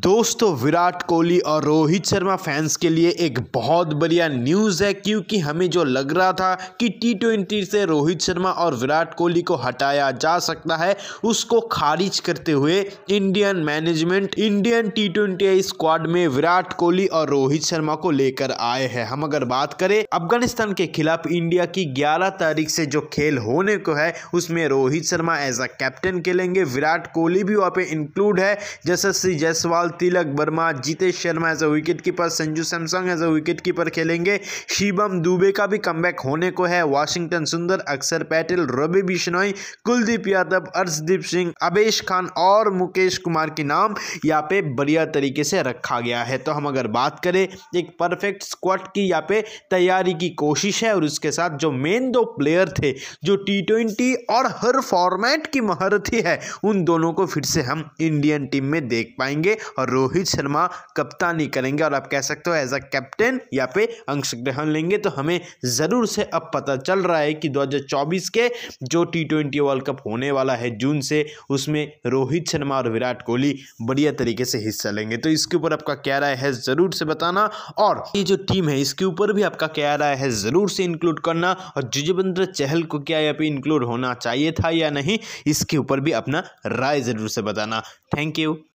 दोस्तों विराट कोहली और रोहित शर्मा फैंस के लिए एक बहुत बढ़िया न्यूज़ है क्योंकि हमें जो लग रहा था कि टी ट्वेंटी से रोहित शर्मा और विराट कोहली को हटाया जा सकता है उसको खारिज करते हुए Indian management Indian T twenty squad में विराट कोहली और रोहित शर्मा को लेकर आए हैं हम अगर बात करें अफगानिस्तान के खिलाफ इंडिया की ग्यारह तारीख से जो खेल होने को है उसमें Rohit Sharma as a captain खेलेंगे विराट कोहली भी वहाँ पे इंक्लूड है जैसे Shri Kripal Tilak Varma Jitesh Sharma as a wicket keeper Sanju Samson as a wicket keeper खेलेंगे शिवम दुबे का भी कम होने को है वाशिंगटन सुंदर अक्षर पैटेल रवि बिश्नोई कुलदीप यादव अर्शदीप सिंह अबेश खान और मुकेश कुमार के नाम यहाँ पे बढ़िया तरीके से रखा गया है तो हम अगर बात करें एक परफेक्ट स्क्वाड की यहाँ पे तैयारी की कोशिश है और उसके साथ जो मेन दो प्लेयर थे जो टी ट्वेंटी और हर फॉर्मेट की महारथी है उन दोनों को फिर से हम इंडियन टीम में देख पाएंगे और रोहित शर्मा कप्तानी करेंगे और आप कह सकते हो एज अ कैप्टन या पे अंश ग्रहण लेंगे तो हमें ज़रूर से अब पता चल रहा है कि 2024 के जो टी ट्वेंटी वर्ल्ड कप होने वाला है जून से उसमें रोहित शर्मा और विराट कोहली बढ़िया तरीके से हिस्सा लेंगे तो इसके ऊपर आपका क्या राय है ज़रूर से बताना और ये जो टीम है इसके ऊपर भी आपका क्या राय है ज़रूर से इंक्लूड करना और जुजवेंद्र चहल को क्या यहाँ पे इंक्लूड होना चाहिए था या नहीं इसके ऊपर भी अपना राय ज़रूर से बताना थैंक यू